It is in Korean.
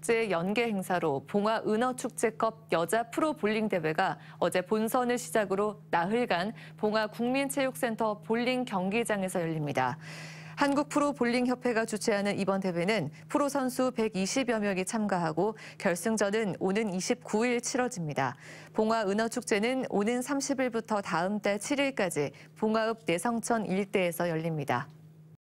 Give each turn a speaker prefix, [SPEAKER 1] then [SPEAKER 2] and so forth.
[SPEAKER 1] 축제 연계 행사로 봉화 은어 축제컵 여자 프로 볼링 대회가 어제 본선을 시작으로 나흘간 봉화 국민체육센터 볼링 경기장에서 열립니다. 한국 프로 볼링 협회가 주최하는 이번 대회는 프로 선수 120여 명이 참가하고 결승전은 오는 29일 치러집니다. 봉화 은어 축제는 오는 30일부터 다음 달 7일까지 봉화읍 내성천 일대에서 열립니다.